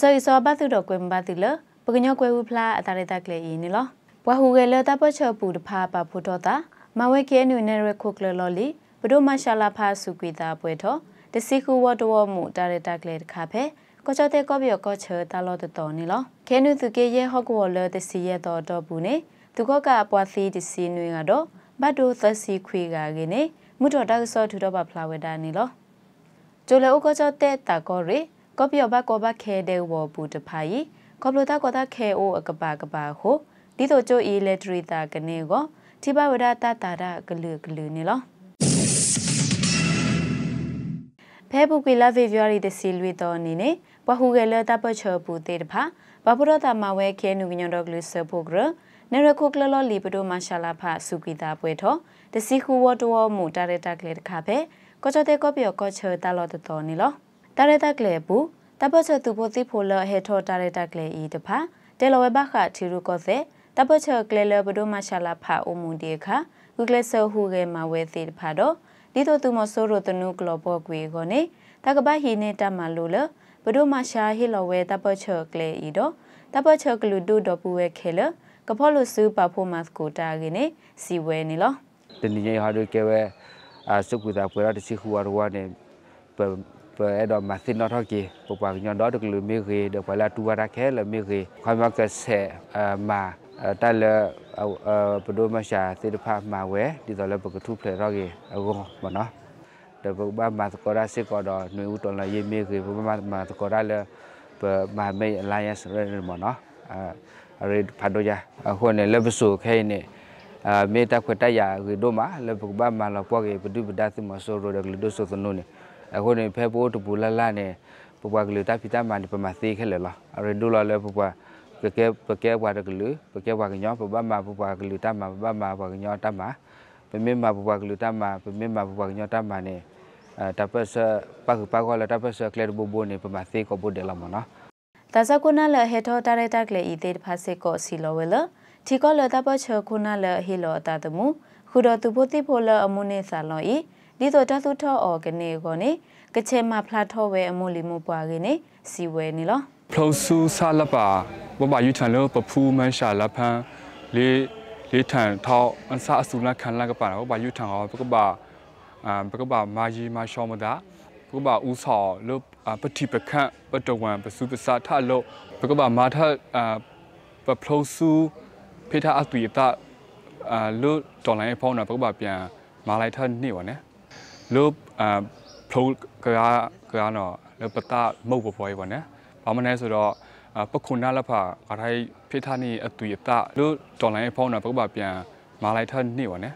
စောစောပတ်သူတော့ကွင်ပတ်သူလပကညောကွယ်ဝဖလာအတာရတကလေဤနီလောဘဝဟူကလေတပတ်ချပူတဖာပါဖို့တော့တာမဝဲကဲနူနေရခုကလလော်လီဘဒိုမရှာလာဖာစုကွေတာပွဲတော့တစီခုဝတ်တော်မူတာရတကလေတခါဖဲကောချတဲ့ကောပြောကောချတာလော်တတော်နီလောခဲနူသူကေရဲ့ဟော့ကဝလတစီရဲ့တော်တော့ဘူးနေသူကကပွားစီတစီနွေကတော့ဘတ်တို့သစီခွေကကနေမွတော်တောက်စောထူတော့ပါဖလာဝဲတာနီလောကျိုလေဥကောချတဲ့တာကောရီကော်ပီယောဘတ်ကောဘတ်ခဲတဲ့ဝဘူတဖာယီကော်ပလိုတာကောတာခဲအိုအကပါကပါဟိုဒီတို့ချိုအီလက်ထရီတာကနေကိုတိဘဝဒတာတာရဂလူဂလူနေလောဖဲပုကွေလာဗီဗျူရီတစီလွေတော်အနေနဲ့ပဟုကလတာပချပူတေတဖာဘဘရတာမဝဲခဲနုကညွန်တော်ကလစ်ဆပုဂရနရခုကလလလီပဒိုမရှာလာဖစုကီတာပွဲတော်တစီခုဝတ်တော်မူတာရတာကလေးတခါပဲကောချတဲ့ကောပြောကောချတာလော်တော်နေလောတာရတကလေဘူးတပ်ပတ်ချက်သူဖို့သိဖို့လဟေထောတာရတကလေဤတဖာတေလဝဘခထီရုကောစေတပ်ပတ်ချက်ကလေလဘဒိုမရှာလာဖာ အုံမူဒီခါဂုကလဆဟူကေမဝဲသိတဖာတော့ဒီတော့သူမဆိုးရတနုကလဘောကွေကိုနေတကပဟီနေတမလိုလဘဒိုမရှာဟီလဝဲတပ်ပတ်ချက်ကလေဤတော့တပ်ပတ်ချက်ကလူဒိုဒပူဝဲခဲလကဖောလူစုပါဖို့မတ်ကိုတာကိနေစီဝဲနေလောတနည်းဟာတို့ကဲဝဲအစုကူတာပွဲရတစီဟူဝါရဝါနေ pe do ma sin no thoki po pa nyon do được lu mi ge de pa la tu ra khe le mi ge khoi ma ka se ma ta le pa do ma sha se de pha ma we đi do le pa thu phle ro ge go ma no de ba ma ko ra se ko do nu u ton la ye mi ge ba ma ko ra le pa ma me alliance re ma no re pa do ya ho ne le su khe ne เมตตาขวดตายาคือโดมาแล้วปกบ้านมาเราพวกเอปฏิบัติมาโซโรดักลิโดโซสนุนเนี่ยအခုနေဖဲပိုးတပူလာလာနေပပွားကလေးတပိတမန်ဒီပမသိခဲလေလားအရင်ဒူလာလေပပွားပကဲပကဲဝါတကလူပကဲဝါကညောပပမပပွားကလူတမပပမပကညောတမပမေမပပွားကလူတမပမေမပပွားကညောတမနေတပတ်စပကပကောလာတပတ်စကလေဘူဘူနေပမသိကိုဘူဒဲလာမနော်တဇကုနာလဟေထောတရတကလေဤတေဖာစေကိုစီလောဝဲလတီကောလတပချခုနာလဟေလောတတမူခုတော်သူဖို့တိဖို့လအမှုနေဆာလောဤဒီတော့တသုထောအော်ကနေကိုနေကချေမဖလာထောဝဲအမိုလီမိုပွားကနေစီဝဲနေလောဖလောဆူဆာလပါဘဘယူထန်လောပဖူမန်ရှာလဖန်လေလေထန်ထောက်အန်ဆာအစူလခံလကပါတော့ဘယူထန်ဟောဘကဘာအမ်ဘကဘာမာယီမာရှောမဒါဘကဘာဥဆောလောပတိပခန့်ပတဝံပစုပစာထလောဘကဘာမာထအပဖလောဆူဖေတာအတူရတာအာလောတော်လိုင်းဖောင်းတော့ဘကဘာပြန်မာလိုက်ထနေပါနဲ့လို့အဖလိုကရာကရာနော်လို့ပတာမုတ်ပေါ်ပေါ်ရေပေါ့နော်ဘာမလဲဆိုတော့ပခုနာလဖကရိုင်းဖိထနီအတူရတာလို့တော်လိုင်းဖောင်းနော်ပုပ္ပပြန်မာလိုက်ထနေပေါ့နော်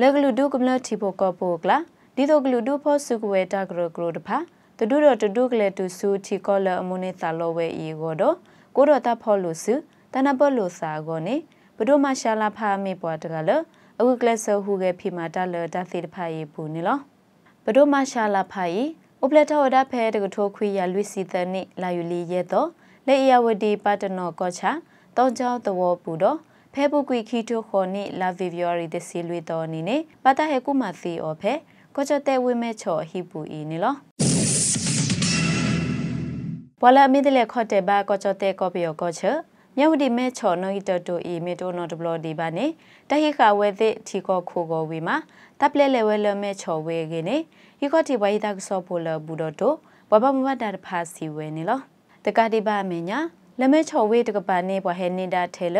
လကလူဒုကမလတီပိုကပိုကလာဒီတော့ကလူဒုဖို့စုကဝဲတာဂရဂရတဖာတဒုတော့တဒုကလေတူစုတီကောလအမုန်သလောဝဲဤကိုတော့ကိုတော့တဖို့လို့စုတနပလို့စာကိုနေဘဒုမရှာလာဖာမေပွားတကလအခုကလဆဟူကဖိမာတလတသိတဖာရေပူနေလောဘဒိုမရှာလာဖာဤဥပလထောဒဖဲတကထိုခွေရလွိစီတနိလာယူလီရဲတော့လေအယဝတီပတနောကောချာတောင်းချောင်းတဝပူတော့ဖဲပုကွီခီထိုခေါနိလာဗီဗီယိုရီဒစီလွေတော်နိနေပတဟေကုမသီအောဖဲကောချတဲ့ဝိမဲချော်ဟိပူဤနိလောဘလမီဒလေခေါ်တဲ့ဘာကောချတဲ့ကောပီယောကောချာမြဝတီမဲချော်နိုဟီတတိုအီမေတိုနောဒဘလဒီဘာနေတဟိခဝဲသစ်ထီကောခိုကောဝီမာတပ်လက်လဲဝဲလမဲချော်ဝဲကင်းနေဟီကော့တီဝိုင်ဒါကဆောဖိုလဘူဒတိုဘဘမဘတာဖာစီဝဲနေလောတကတိပါမေညာလမဲချော်ဝဲတကပါနေဘဟဲနေတာထဲလ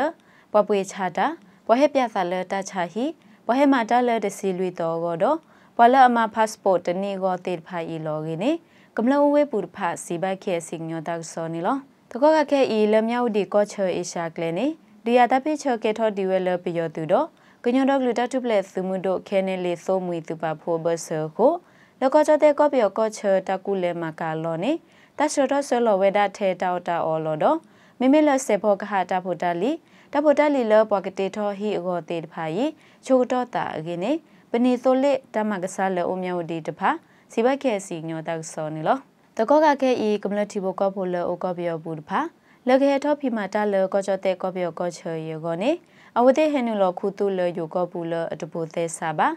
ဘပွေချတာဘဟဲပြစာလတချာဟီဘဟဲမာတာလတစီလွေတော်ကတော့ဘလအမပတ်စပို့တနေကိုတေဖာဤလောကင်းနေကမလဝဲပူဖာစီဘခဲစင်ညောဒါကဆောနေလောတကောကခဲဤလမြောက်ဒီကောချောအေရှာကလဲနေဒီယာတပိချောကေထောဒီဝဲလပီယောသူတော့ကညဒဂလူတတုပလက်စုမှုတို့ခဲနေလေသို့မူသူပါဖို့ဘဆကိုလကောကြတဲ့ကောပြောကောချတကုလေမကလောနေတဆရဆလဝေဒထေတောတာအောလောတော့မိမိလဆေဘောကဟာတဖို့တလီတဖို့တလီလောပကတိထောဟိအဂောတေတဖာယီချုတော့တာအကင်းနေပနေသိုလေတမကဆာလောအမြောက်ဒီတဖာစီဘက်ခဲစီညောတက်စောနေလောတကောကခဲဤကမလတိဘောကောဖို့လောအကောပြောဘူးတဖာလကေထောဖီမာတာလကောချတဲ့ကောပြောကောချေယောကိုနေအဝတိဟေနုလခုတုလယောကောပူလအတပုသက်စာပါ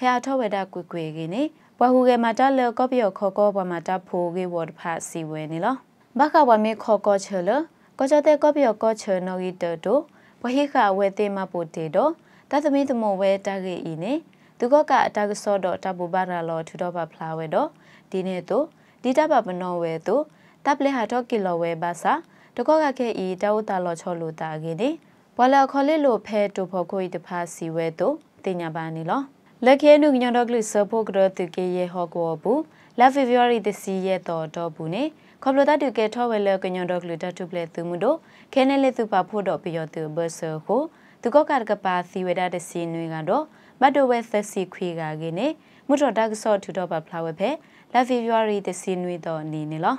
ဟေအထောဝေဒကွေကွေကိနေဘဝဟုကေမာတာလကောပြောခောကောဘမာတာဖိုကေဝတ်ဖာစီဝဲနေလောဘခဝမေခောကောချေလကောချတဲ့ကောပြောကောချေနောဂီတတုဝဟိခဝေတိမပုတေတော့တသမိသမောဝဲတကေဤနေသူကကအတကစောတော့တပူပါရလောထူတော့ပါဖလာဝဲတော့ဒီနေ့တို့ဒီတပပနောဝဲတို့တပ်လက်ဟာတော့ကီလိုဝဲပါစာတကောကခဲဤတဝတာလောချောလူတာကေဒီဘွာလာခေါ်လေးလိုဖဲတူဖို့ကိုဤတဖာစီဝဲတို့တင်ညာပါနေလောလက်ခဲနုညောတော့ကလစ်ဆဖို့ကရတူကေရဟောကောဘူးလာဖေဗူရီတစီရဲ့တော်တော့ဘူးနေခေါပလတာတူကေထောဝဲလကညောတော့ကလတတူပလက်သူမှုတို့ခဲနေလက်သူပါဖို့တော့ပြောသူဘဆာကိုသူကကကပါစီဝဲတာတစီနွေကတော့မတ်တော်ဝဲသက်စီခွေကကနေမွတ်တော်တက်ဆော့ထူတော့ပါဖလာဝဲဖဲလာဖေဗူရီတစီနွေတော့နေနေလော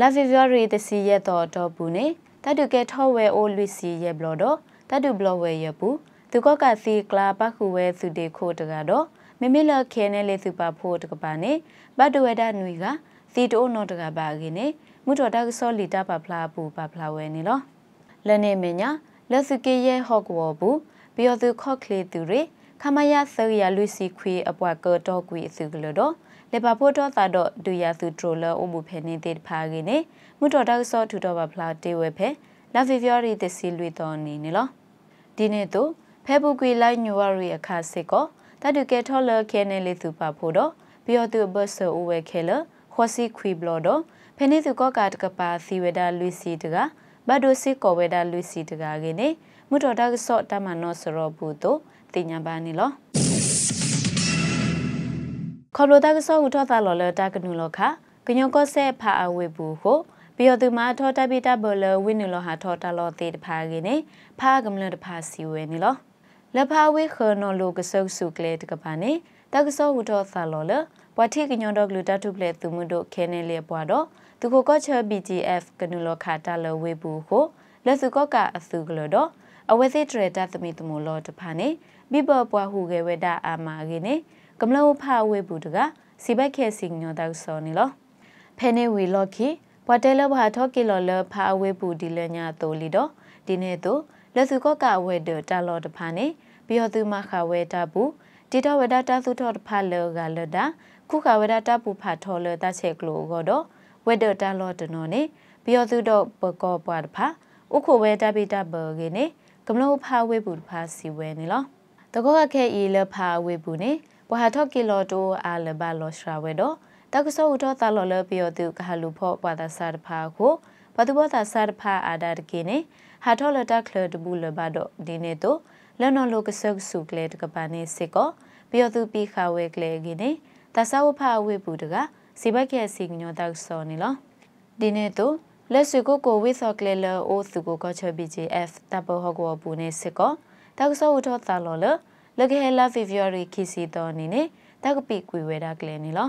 လာဗီဗီရီတစီရဲ့တော်တော်ဘူးနေတတ်တူကဲထောဝဲအိုလူစီရဲ့ဘလော်တော့တတ်တူဘလော်ဝဲရဲ့ဘူးသူကကစီကလာပခုဝဲသူတေခိုတကတော့မမေလခဲနဲ့လေစုပါဖို့တကပါနေဘတ်တဝဲဒနွေကစီတိုးနော်တကပါကင်းနေမုတော်တကစောလီတာပါဖလာပူပါဖလာဝဲနေလောလနဲ့မညာလက်စကေရဲ့ဟော့ကဝဘူးပြောသူခော့ကလေသူတွေခမရဆောရလူစီခွေအပွားကတော့ကွေအစုကလို့တော့လေပါပိုတော့တာတော့ဒူယာသူထရိုလာအမှုဖဲနေတဲ့ဖာကင်းနေမွတော်တောက်စောထူတော့ပါဖလာတေဝဲဖဲလာဗီဗီယိုရီတစီလွေတော်နေနေလောဒီနေ့တော့ဖဲဘူကွေလိုက်ညိုဝရီအခါစစ်ကောတတူကဲထော်လခဲနေလေသူပါဖို့တော့ပြီးတော့သူဘတ်ဆိုဝဲခဲလခေါ်စီခွေဘလော်တော့ဖဲနေသူကောကာတကပါစီဝဲတာလူစီတကဘတ်ဒိုစီကောဝဲတာလူစီတကကနေမွတော်တောက်စောတမနောစရောဘူးတော့တင်ညာပါနေလောခေါ်လိုတာကစောဥထောတာလော်လတာကနုလောခကညောကောဆက်ဖာအဝေဘူးဟုပြီးတော့သူမထောတပိတဘလဝိနုလောဟာထောတာလောတေတဖာကိနေဖာကမလတဖာစီဝဲနီလောလဖာဝေခနောလောကဆုစုကလေတကပါနေတကစောဥထောတာလော်လပဝတိကညောတော့ဂလူတာတုပလေသူမှုတို့ခဲနေလေပွားတော့သူကိုကောချော BGF ကနုလောခတာလဝေဘူးဟုလက်စုကောကအစုကလောတော့အဝဲစစ်ထရတာသမီတမလောတဖာနေဘိဘပွားဟုကေဝဒအာမာကိနေကမလဝဖအဝေဘူးတကစီဘက်ခဲစီညောတောက်စောနီလောဖဲနေဝီလော့ခီဘွာတဲလဘဟာထော့ကီလော်လဖအဝေဘူးဒီလညာတိုလီတော့ဒီနေ့တော့လက်စုကော့ကဝဲဒတာလော်တဖာနေပြီးတော့သူမခဝဲတာဘူးတီတော်ဝဒတာသုထော့တဖာလောကလဒခုခဝဒတာပူဖာထော်လတချက်ကလိုကတော့ဝဲဒတာလော်တနော်နေပြီးတော့သူတော့ပကောပွားတဖာဥခုဝဲတပိတဘကေနေကမလောဖာဝေဘူးတဖာစီဝဲနေလောတကောကခဲဤလဖာဝေဘူးနေပဟာထော့ကီလိုတိုအာလဘလောရှရာဝဲတော့တက္ကသိုလ်ဥထောတာလော်လပီယောသူကဟာလူဖော့ပဝတာဆာတဖာကိုပတုဘောတာဆာတဖာအာဒါတကိနေဟာထော်လတာကလတဘူးလဘတော့ဒီနေတော့လနော်လိုကဆုကဆုကလေတကပနေစေကောပီယောသူပီခါဝဲကလေကိနေတဆဝဖာဝဲဘူးတကစီဘက်ကဲစီညောတက်စောနေလောဒီနေတော့လက်စကိုကိုဝိသောကလေလောအိုသူကိုကချဘီဂျီအက်ဖ်တပ်ပေါ်ဟောကောပူနေစေကောတက္ကသိုလ်ဥထောတာလော်လော်လကဟဲလာဖီဗီယိုရီခီစီတော်နေနေတက်ကပိကွေဝဲတာကလေးနေလော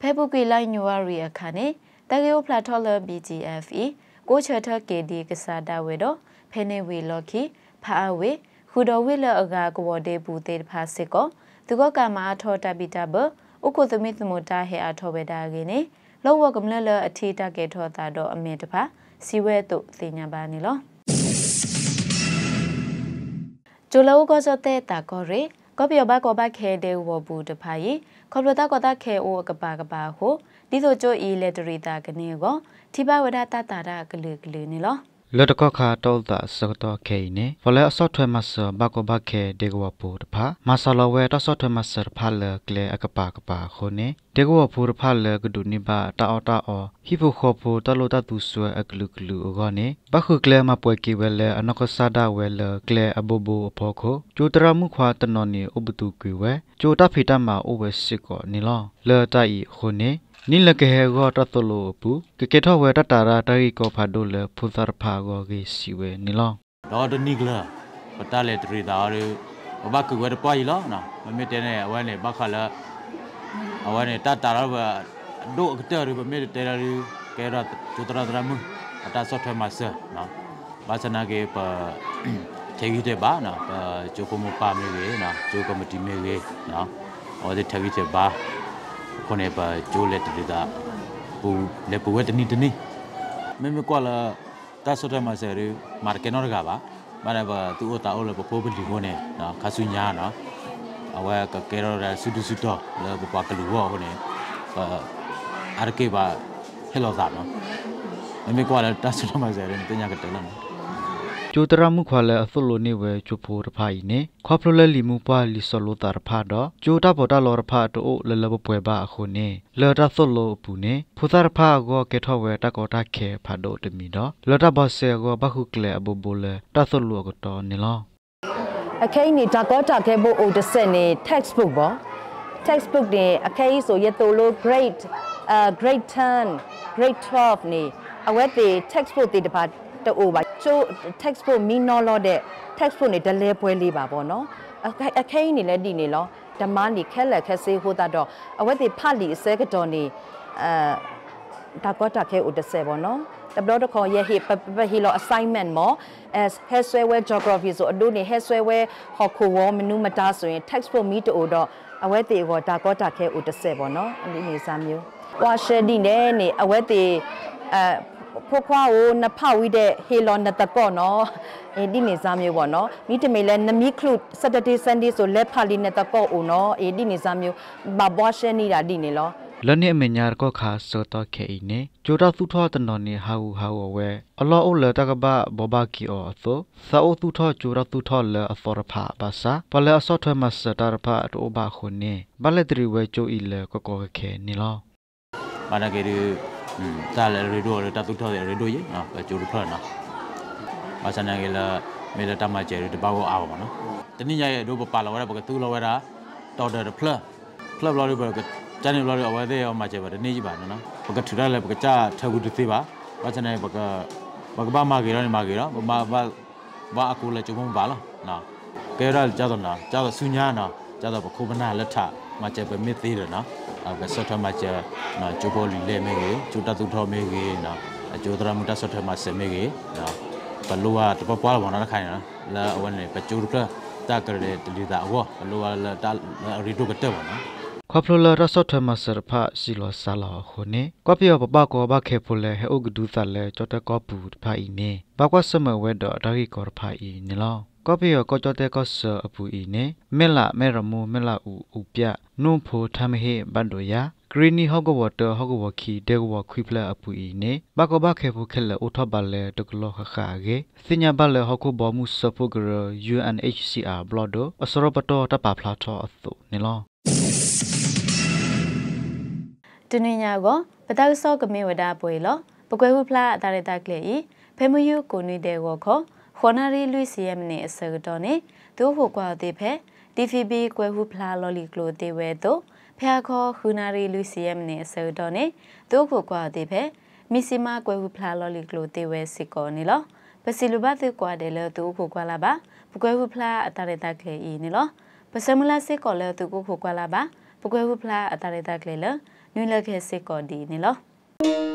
ဖဲပုကွေလိုက်ညိုဝရီအခါနေတကရိုပလာထောလ BGF ဤကိုချထကေဒီကစားတာဝဲတော့ဖဲနေဝေလော်ခီဖာအဝေခုတော်ဝိလအကာကဝဒေဘူးတေဖာစစ်ကောသူကကမာထောတပိတဘဥကုသမိသမုတာဟေအထောဝေတာကေနေလောဝကမလလအထီတကေထောတာတော့အမေတဖာစီဝဲတုသိညာပါနေလောจุลอุกโซเตตากอเรก็เปียวบากอบักเคเดวบูตภายีขอบลตากอตาเคโอกบากบาโหဒီဆိုကြိုအီလက်တရီတာကနေကိုထိပါဝဒတတာတာဂလူဂလူနေလောလတ်တကောခါတောတာစတော့ခဲနေဖလဲအစော့ထွဲမဆဘကဘခဲဒေကဝပူတဖာမဆလဝဲတဆော့ထွဲမဆဖလကလေအကပါကပါခိုနေဒေကဝပူတဖာလကဒုနိဘာတာအော်တာအော်ဟိဖိုခေါ်ဖိုတလတသူဆွဲအကလူကလူအောနေဘခုကလေမပွဲကေဝဲလအနကဆာဒဝဲလကလေအဘဘူအဖောခိုကျိုတရမှုခွာတနော်နေဥပတူကွေဝဲကျိုတဖီတမအိုဝဲစစ်ကောနေလောလတိုက်ခိုနေနိလကဟေဂောတတလိုပူကကေထောဝဲတတာရာတရီကောဖာဒိုလေဖူသရဖာဂောဂေစီဝဲနီလောတော့တနိကလာပတလေတရီတာရဘကကွယ်ပွားရီလောနော်မမတဲနဲ့အဝဲနဲ့ဘခလာအဝဲနဲ့တတာရာဘဒိုကတရီဘမေတဲရီကဲရတ်ကျူတရာဒရမအတာဆော့ထွဲမဆာနော်ဘာစနာကေပထေကြီးတဲ့ပါနော်ကျိုကမပါမေကြီးနော်ကျိုကမတီမေကြီးနော်အော်ဒီထေကြီးတဲ့ပါခொနေပါကျိုးလက်တတိတာပူလက်ပူဝဲတနီတနီမင်းမကွာလာတဆတ်မဆယ်ရမာကနော်ကပါမနပါသူ့အတာအော်လပပိုးပလီခိုးနေနော်ခါဆူညာနော်အဝဲကကဲရောရဆူတူဆူတော့လပပကလူဝဟိုနေအာရကေပါဟဲလိုသာနော်မင်းမကွာလာတဆတ်မဆယ်ရတင်ညာကတလနော်ကျိုတရမှုခွာလဲအသလိုနေဝဲကျိုဖိုတဖာဤနေခွာဖလိုလဲလီမူပွားလီဆောလိုတာတဖာတော့ကျိုတာပေါ်တာလော်တဖာတို့လလဘပွဲပါအခုနေလော်တာသလိုပူနေဖူတာတဖာကောကေထောဝဲတကောတာခဲဖာတို့တမီတော့လော်တာဘဆေကောဘခုကလေအဘဘလဲတာသလိုကတော့နေလောအခိနေတကောတာခဲဖို့အိုတဆက်နေ textbook ပေါ့ textbook တင်အခဲဆိုရတိုလို grade uh grade 10 grade 12နေအဝက်တွေ textbook တွေတပါတအိုပါချိုး textbook မီနော်လို့တဲ့ textbook နေဒလဲပွဲလေးပါပေါ့နော်အခိုင်းနေလဲတည်နေလောဓမ္မနေခဲလက်ခဲဆေးဟိုတတ်တော့အဝတ်တိဖလီအစဲကတော်နေအဲဒါကောတာခဲဥတဆယ်ပေါ့နော်တဘလတခေါ်ရဲ့ဟိပပဟီလို assignment မော as hair swear wear geography ဆိုအတို့နေ hair swear wear ဟော်ခိုဝမနူမတာဆိုရင် textbook မီတိုတော့အဝဲတေဟောဒါကောတာခဲဥတဆယ်ပေါ့နော်အနည်းငယ်စားမျိုးဝါရှယ်ဒီနဲ့နေအဝဲတေအဲခိုးခွားကိုနဖောက်ဝီးတဲ့ဟေလော်နတကော့နော်အေဒီနေစားမျိုးပေါ့နော်မိတမေလဲနမီခလု Saturday Sunday ဆိုလက်ဖာလီနတကော့အိုနော်အေဒီနေစားမျိုးဘဘွားရှဲနေတာဒီနေလောလနေမညာကောခါစောတော့ခဲနေဂျိုတာသူထောတနော်နေဟာဟူဟာဝဝဲအလောအုလတကဘဘဘကီအောသောသာအုသူထောဂျိုရာသူထောလအသောရဖာဘာသာပလဲအစောထွဲမစတာရဖာတိုဘာခုန်နေဘလက်တရီဝဲဂျိုအီလကောကောခဲနေလောမနကေရူอืมตาเลริโดเรตาตุทอเรโดยิเนาะจูรุพนะဘာစနာကလာမေလတမကျဲတဘောအားပါနော်တနည်းရရဲ့တို့ပါလာဝရဘကသူလာဝရတော်တော်ဖလဖလဘလာရဘကတန်ဘလာရအဝဲတဲ့အောင်မကျဲပါတနည်းကြီးပါနော်ဘကထူရလည်းဘကကြထကူတသေးပါဘာစနာဘကဘကဘာမကေရနေမကေရဘာဘာဘာအကူလည်းကျုံပါလားနော်ကဲရကြတော့နော်ကြတော့ဆုညာနော်ကြတော့ဘခုပနာလက်ထมาเจอเป็นมิตรเลยเนาะเอาก็สดทมาเจอเนาะจูโบลีเล่เมกีจูตัดตุทอเมกีเนาะจูตรามุตสดทมาเสเมกีเนาะပလူဝတပပွားဘောနာခိုင်နော်လာအဝန်လေပချူကတကရတဲ့လီတာဝပလူဝလာတရီတုကတဲ့ဘောနော်ခပလလရဆတ်ထမဆရဖစီလဆလာခိုနေကပယောပပကောဘခေဖုလေဟေဥကဒူသလေချတကပူဖိုင်နေဘကွဆမဝဲတော့ဒါဂီကောဖိုင်နေလောကော့ဖေယောကော့ကြောတဲကော့ဆာအပူဤနေမဲလာမဲရမိုမဲလာဦးဦးပြနုံဖိုထမဟေဘန်ဒိုယာဂရီနီဟော့ကဝါတာဟော့ကဝါခီဒဲကဝါခွိဖလာအပူဤနေဘကဘခေဖိုခဲလအိုထဘလဲတကလောခခါဂေစညာဘလဲဟော့ကဘောမှုဆပုဂရ UNHCR ဘလော့ဒိုအစရပတောတပဖလာထောအသုနေလောတနင်္ညာကိုပတောက်စောကမင်ဝဒပွေလောပကွယ်ဟုဖလာအတာရတကလေဤဖေမယူကိုနီတဲကိုခောခေါ်နာရီလူစီယမ်နေအစကတော့နေဒို့ဟိုကွာတဲ့ဖဲ TVB ကွယ်ဟုဖလာလော်လီကလိုတဲ့ဝဲတော့ဖျာခေါ်ခူနာရီလူစီယမ်နေအစတော့နေဒို့ဟိုကွာတဲ့ဖဲမီစီမာကွယ်ဟုဖလာလော်လီကလိုတဲ့ဝဲစစ်ကောနေလောပစီလူဘတ်ကွာတယ်လို့ဒို့ဟိုကွာလာပါပကွယ်ဟုဖလာအတရတကလေဤနေလောပစမလာစစ်ကောလဲဒို့ဟိုကွာလာပါပကွယ်ဟုဖလာအတရတကလေလနွေလခဲစစ်ကောဒီနေလော